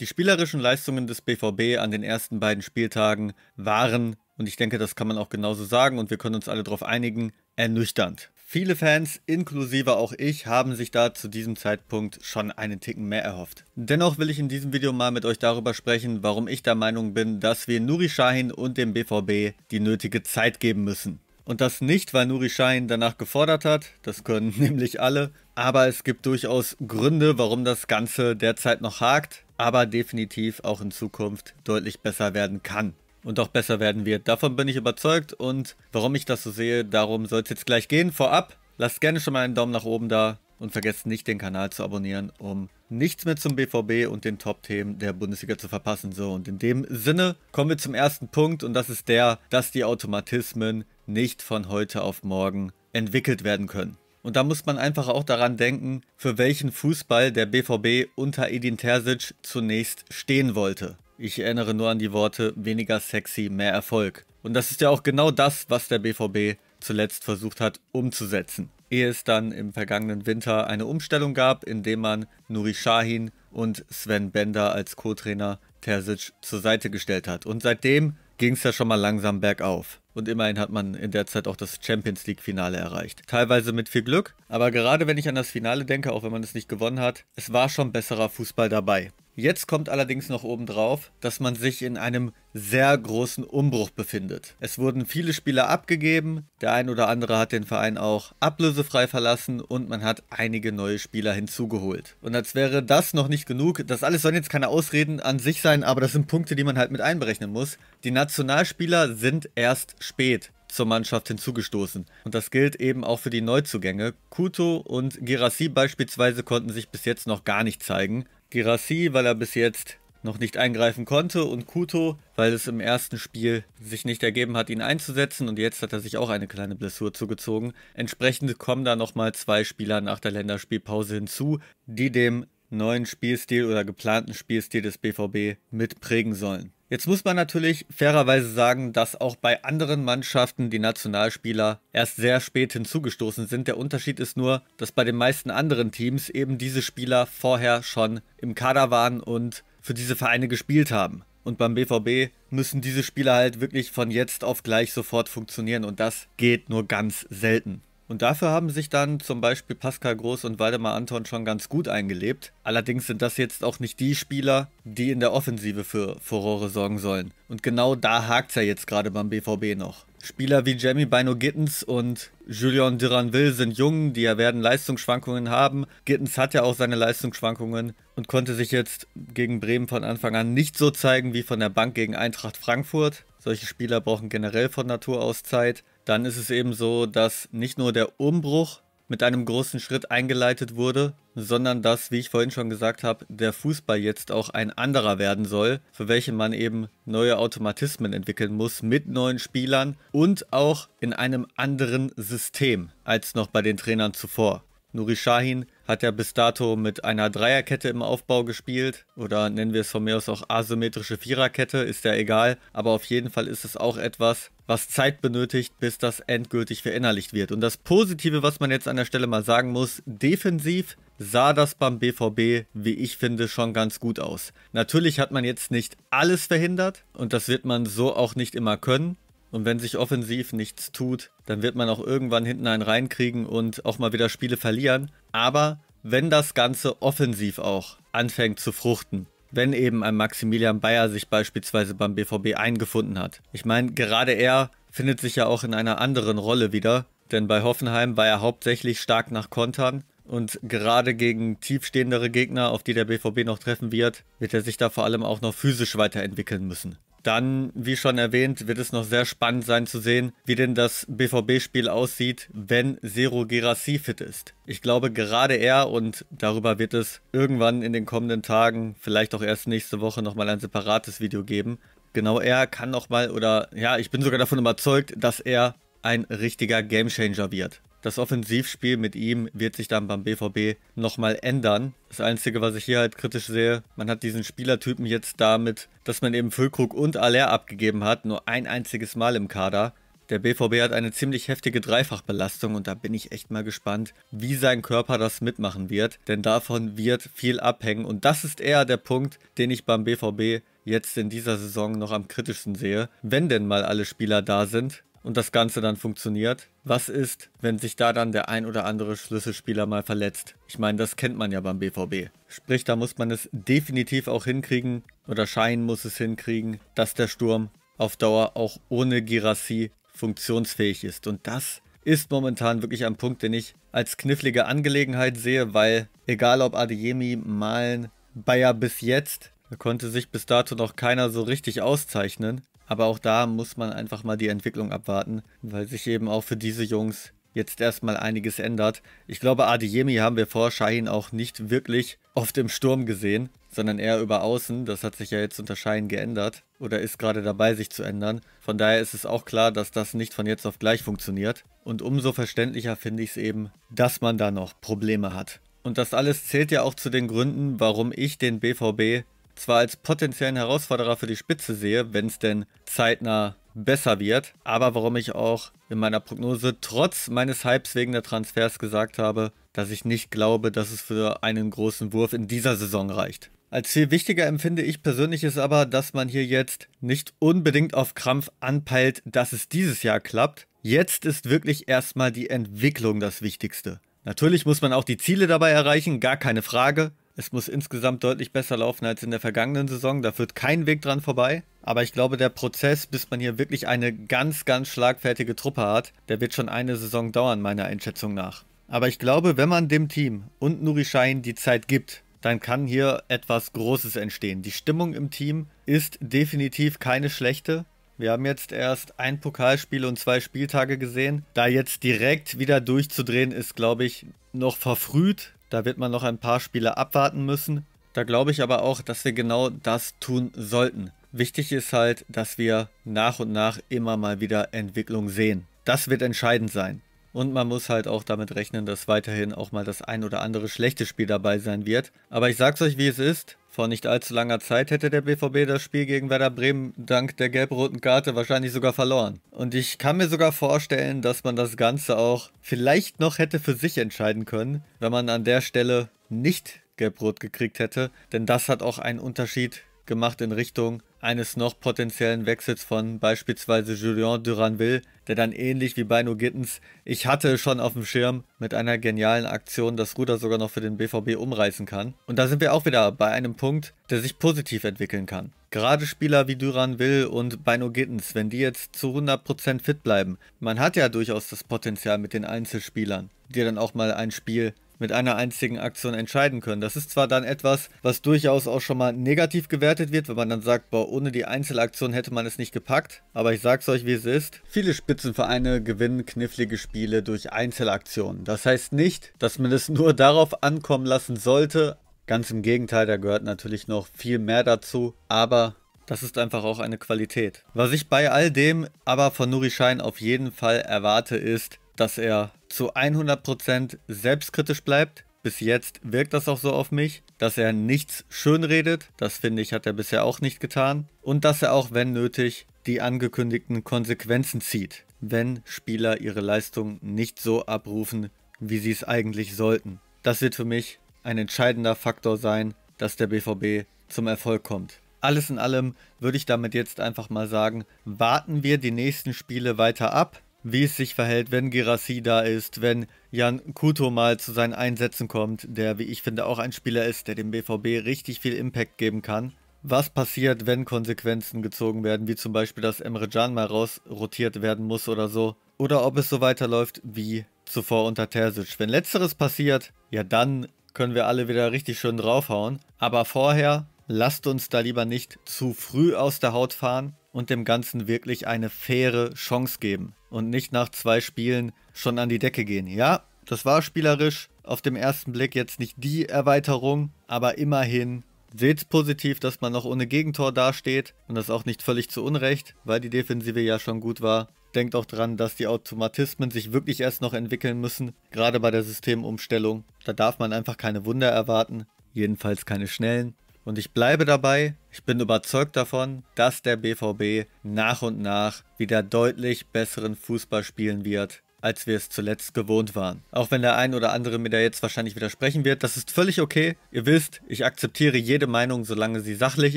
Die spielerischen Leistungen des BVB an den ersten beiden Spieltagen waren, und ich denke, das kann man auch genauso sagen und wir können uns alle darauf einigen, ernüchternd. Viele Fans, inklusive auch ich, haben sich da zu diesem Zeitpunkt schon einen Ticken mehr erhofft. Dennoch will ich in diesem Video mal mit euch darüber sprechen, warum ich der Meinung bin, dass wir Nuri Sahin und dem BVB die nötige Zeit geben müssen. Und das nicht, weil Nuri Sahin danach gefordert hat, das können nämlich alle, aber es gibt durchaus Gründe, warum das Ganze derzeit noch hakt aber definitiv auch in Zukunft deutlich besser werden kann und auch besser werden wird. Davon bin ich überzeugt und warum ich das so sehe, darum soll es jetzt gleich gehen. Vorab, lasst gerne schon mal einen Daumen nach oben da und vergesst nicht den Kanal zu abonnieren, um nichts mehr zum BVB und den Top-Themen der Bundesliga zu verpassen. So, und in dem Sinne kommen wir zum ersten Punkt und das ist der, dass die Automatismen nicht von heute auf morgen entwickelt werden können. Und da muss man einfach auch daran denken, für welchen Fußball der BVB unter Edin Terzic zunächst stehen wollte. Ich erinnere nur an die Worte weniger sexy, mehr Erfolg. Und das ist ja auch genau das, was der BVB zuletzt versucht hat umzusetzen. Ehe es dann im vergangenen Winter eine Umstellung gab, indem man Nuri Shahin und Sven Bender als Co-Trainer Terzic zur Seite gestellt hat. Und seitdem ging es ja schon mal langsam bergauf und immerhin hat man in der Zeit auch das Champions League-Finale erreicht. Teilweise mit viel Glück, aber gerade wenn ich an das Finale denke, auch wenn man es nicht gewonnen hat, es war schon besserer Fußball dabei. Jetzt kommt allerdings noch obendrauf, dass man sich in einem sehr großen Umbruch befindet. Es wurden viele Spieler abgegeben, der ein oder andere hat den Verein auch ablösefrei verlassen und man hat einige neue Spieler hinzugeholt. Und als wäre das noch nicht genug, das alles sollen jetzt keine Ausreden an sich sein, aber das sind Punkte, die man halt mit einberechnen muss. Die Nationalspieler sind erst spät zur Mannschaft hinzugestoßen. Und das gilt eben auch für die Neuzugänge. Kuto und Girassi beispielsweise konnten sich bis jetzt noch gar nicht zeigen. Girassi, weil er bis jetzt noch nicht eingreifen konnte und Kuto, weil es im ersten Spiel sich nicht ergeben hat, ihn einzusetzen und jetzt hat er sich auch eine kleine Blessur zugezogen. Entsprechend kommen da nochmal zwei Spieler nach der Länderspielpause hinzu, die dem neuen Spielstil oder geplanten Spielstil des BVB mitprägen sollen. Jetzt muss man natürlich fairerweise sagen, dass auch bei anderen Mannschaften die Nationalspieler erst sehr spät hinzugestoßen sind. Der Unterschied ist nur, dass bei den meisten anderen Teams eben diese Spieler vorher schon im Kader waren und für diese Vereine gespielt haben. Und beim BVB müssen diese Spieler halt wirklich von jetzt auf gleich sofort funktionieren und das geht nur ganz selten. Und dafür haben sich dann zum Beispiel Pascal Groß und Waldemar Anton schon ganz gut eingelebt. Allerdings sind das jetzt auch nicht die Spieler, die in der Offensive für Furore sorgen sollen. Und genau da hakt es ja jetzt gerade beim BVB noch. Spieler wie Jamie Bino Gittens und Julian Duranville sind jung, die ja werden Leistungsschwankungen haben. Gittens hat ja auch seine Leistungsschwankungen und konnte sich jetzt gegen Bremen von Anfang an nicht so zeigen wie von der Bank gegen Eintracht Frankfurt. Solche Spieler brauchen generell von Natur aus Zeit dann ist es eben so, dass nicht nur der Umbruch mit einem großen Schritt eingeleitet wurde, sondern dass, wie ich vorhin schon gesagt habe, der Fußball jetzt auch ein anderer werden soll, für welchen man eben neue Automatismen entwickeln muss mit neuen Spielern und auch in einem anderen System als noch bei den Trainern zuvor. Nuri Shahin hat ja bis dato mit einer Dreierkette im Aufbau gespielt oder nennen wir es von mir aus auch asymmetrische Viererkette, ist ja egal, aber auf jeden Fall ist es auch etwas, was Zeit benötigt, bis das endgültig verinnerlicht wird. Und das Positive, was man jetzt an der Stelle mal sagen muss, defensiv sah das beim BVB, wie ich finde, schon ganz gut aus. Natürlich hat man jetzt nicht alles verhindert und das wird man so auch nicht immer können. Und wenn sich offensiv nichts tut, dann wird man auch irgendwann hinten einen reinkriegen und auch mal wieder Spiele verlieren. Aber wenn das Ganze offensiv auch anfängt zu fruchten, wenn eben ein Maximilian Bayer sich beispielsweise beim BVB eingefunden hat. Ich meine, gerade er findet sich ja auch in einer anderen Rolle wieder, denn bei Hoffenheim war er hauptsächlich stark nach Kontern und gerade gegen tiefstehendere Gegner, auf die der BVB noch treffen wird, wird er sich da vor allem auch noch physisch weiterentwickeln müssen. Dann, wie schon erwähnt, wird es noch sehr spannend sein zu sehen, wie denn das BVB-Spiel aussieht, wenn Zero Gerassi fit ist. Ich glaube, gerade er, und darüber wird es irgendwann in den kommenden Tagen, vielleicht auch erst nächste Woche, nochmal ein separates Video geben. Genau er kann nochmal, oder ja, ich bin sogar davon überzeugt, dass er ein richtiger Gamechanger wird. Das Offensivspiel mit ihm wird sich dann beim BVB nochmal ändern. Das Einzige, was ich hier halt kritisch sehe, man hat diesen Spielertypen jetzt damit, dass man eben Füllkrug und Aller abgegeben hat, nur ein einziges Mal im Kader. Der BVB hat eine ziemlich heftige Dreifachbelastung und da bin ich echt mal gespannt, wie sein Körper das mitmachen wird, denn davon wird viel abhängen und das ist eher der Punkt, den ich beim BVB jetzt in dieser Saison noch am kritischsten sehe, wenn denn mal alle Spieler da sind und das Ganze dann funktioniert. Was ist, wenn sich da dann der ein oder andere Schlüsselspieler mal verletzt? Ich meine, das kennt man ja beim BVB. Sprich, da muss man es definitiv auch hinkriegen oder Schein muss es hinkriegen, dass der Sturm auf Dauer auch ohne Girassi funktionsfähig ist. Und das ist momentan wirklich ein Punkt, den ich als knifflige Angelegenheit sehe, weil egal ob Adeyemi, Malen, Bayer bis jetzt, konnte sich bis dato noch keiner so richtig auszeichnen. Aber auch da muss man einfach mal die Entwicklung abwarten, weil sich eben auch für diese Jungs jetzt erstmal einiges ändert. Ich glaube, Adeyemi haben wir vor Shahin auch nicht wirklich auf dem Sturm gesehen, sondern eher über Außen. Das hat sich ja jetzt unter Shahin geändert oder ist gerade dabei, sich zu ändern. Von daher ist es auch klar, dass das nicht von jetzt auf gleich funktioniert. Und umso verständlicher finde ich es eben, dass man da noch Probleme hat. Und das alles zählt ja auch zu den Gründen, warum ich den BVB zwar als potenziellen Herausforderer für die Spitze sehe, wenn es denn zeitnah besser wird, aber warum ich auch in meiner Prognose trotz meines Hypes wegen der Transfers gesagt habe, dass ich nicht glaube, dass es für einen großen Wurf in dieser Saison reicht. Als viel wichtiger empfinde ich persönlich ist aber, dass man hier jetzt nicht unbedingt auf Krampf anpeilt, dass es dieses Jahr klappt. Jetzt ist wirklich erstmal die Entwicklung das Wichtigste. Natürlich muss man auch die Ziele dabei erreichen, gar keine Frage. Es muss insgesamt deutlich besser laufen als in der vergangenen Saison. Da führt kein Weg dran vorbei. Aber ich glaube, der Prozess, bis man hier wirklich eine ganz, ganz schlagfertige Truppe hat, der wird schon eine Saison dauern, meiner Einschätzung nach. Aber ich glaube, wenn man dem Team und Nuri Schein die Zeit gibt, dann kann hier etwas Großes entstehen. Die Stimmung im Team ist definitiv keine schlechte. Wir haben jetzt erst ein Pokalspiel und zwei Spieltage gesehen. Da jetzt direkt wieder durchzudrehen, ist, glaube ich, noch verfrüht. Da wird man noch ein paar Spiele abwarten müssen. Da glaube ich aber auch, dass wir genau das tun sollten. Wichtig ist halt, dass wir nach und nach immer mal wieder Entwicklung sehen. Das wird entscheidend sein. Und man muss halt auch damit rechnen, dass weiterhin auch mal das ein oder andere schlechte Spiel dabei sein wird. Aber ich sag's euch, wie es ist. Vor nicht allzu langer Zeit hätte der BVB das Spiel gegen Werder Bremen dank der gelb-roten Karte wahrscheinlich sogar verloren. Und ich kann mir sogar vorstellen, dass man das Ganze auch vielleicht noch hätte für sich entscheiden können, wenn man an der Stelle nicht gelb-rot gekriegt hätte. Denn das hat auch einen Unterschied gemacht in Richtung, eines noch potenziellen Wechsels von beispielsweise Julien Duranville, der dann ähnlich wie bei Gittens, ich hatte schon auf dem Schirm, mit einer genialen Aktion das Ruder sogar noch für den BVB umreißen kann. Und da sind wir auch wieder bei einem Punkt, der sich positiv entwickeln kann. Gerade Spieler wie Duranville und Bino Gittens, wenn die jetzt zu 100% fit bleiben, man hat ja durchaus das Potenzial mit den Einzelspielern, die dann auch mal ein Spiel mit einer einzigen Aktion entscheiden können. Das ist zwar dann etwas, was durchaus auch schon mal negativ gewertet wird, wenn man dann sagt, boah, ohne die Einzelaktion hätte man es nicht gepackt, aber ich sag's euch, wie es ist. Viele Spitzenvereine gewinnen knifflige Spiele durch Einzelaktionen. Das heißt nicht, dass man es nur darauf ankommen lassen sollte. Ganz im Gegenteil, da gehört natürlich noch viel mehr dazu, aber das ist einfach auch eine Qualität. Was ich bei all dem aber von Nuri Schein auf jeden Fall erwarte, ist, dass er zu 100% selbstkritisch bleibt. Bis jetzt wirkt das auch so auf mich, dass er nichts schönredet, das finde ich hat er bisher auch nicht getan, und dass er auch, wenn nötig, die angekündigten Konsequenzen zieht, wenn Spieler ihre Leistung nicht so abrufen, wie sie es eigentlich sollten. Das wird für mich ein entscheidender Faktor sein, dass der BVB zum Erfolg kommt. Alles in allem würde ich damit jetzt einfach mal sagen, warten wir die nächsten Spiele weiter ab, wie es sich verhält, wenn Girassi da ist, wenn Jan Kuto mal zu seinen Einsätzen kommt, der, wie ich finde, auch ein Spieler ist, der dem BVB richtig viel Impact geben kann. Was passiert, wenn Konsequenzen gezogen werden, wie zum Beispiel, dass Emre Can mal rausrotiert werden muss oder so. Oder ob es so weiterläuft wie zuvor unter Terzic. Wenn letzteres passiert, ja dann können wir alle wieder richtig schön draufhauen. Aber vorher lasst uns da lieber nicht zu früh aus der Haut fahren und dem Ganzen wirklich eine faire Chance geben und nicht nach zwei Spielen schon an die Decke gehen. Ja, das war spielerisch auf dem ersten Blick jetzt nicht die Erweiterung, aber immerhin seht's positiv, dass man noch ohne Gegentor dasteht und das auch nicht völlig zu Unrecht, weil die Defensive ja schon gut war. Denkt auch dran, dass die Automatismen sich wirklich erst noch entwickeln müssen, gerade bei der Systemumstellung. Da darf man einfach keine Wunder erwarten, jedenfalls keine schnellen. Und ich bleibe dabei, ich bin überzeugt davon, dass der BVB nach und nach wieder deutlich besseren Fußball spielen wird, als wir es zuletzt gewohnt waren. Auch wenn der ein oder andere mir da jetzt wahrscheinlich widersprechen wird, das ist völlig okay. Ihr wisst, ich akzeptiere jede Meinung, solange sie sachlich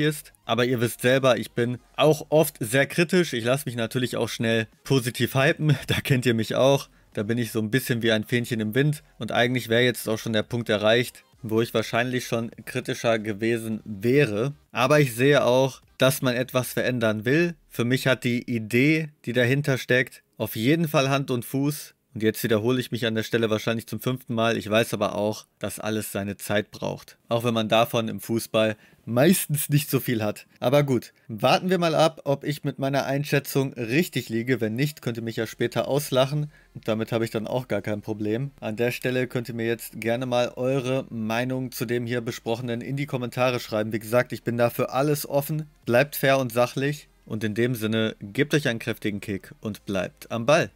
ist. Aber ihr wisst selber, ich bin auch oft sehr kritisch. Ich lasse mich natürlich auch schnell positiv hypen, da kennt ihr mich auch. Da bin ich so ein bisschen wie ein Fähnchen im Wind. Und eigentlich wäre jetzt auch schon der Punkt erreicht, wo ich wahrscheinlich schon kritischer gewesen wäre. Aber ich sehe auch, dass man etwas verändern will. Für mich hat die Idee, die dahinter steckt, auf jeden Fall Hand und Fuß. Und jetzt wiederhole ich mich an der Stelle wahrscheinlich zum fünften Mal. Ich weiß aber auch, dass alles seine Zeit braucht. Auch wenn man davon im Fußball meistens nicht so viel hat. Aber gut, warten wir mal ab, ob ich mit meiner Einschätzung richtig liege. Wenn nicht, könnt ihr mich ja später auslachen. Und damit habe ich dann auch gar kein Problem. An der Stelle könnt ihr mir jetzt gerne mal eure Meinung zu dem hier besprochenen in die Kommentare schreiben. Wie gesagt, ich bin dafür alles offen. Bleibt fair und sachlich. Und in dem Sinne, gebt euch einen kräftigen Kick und bleibt am Ball.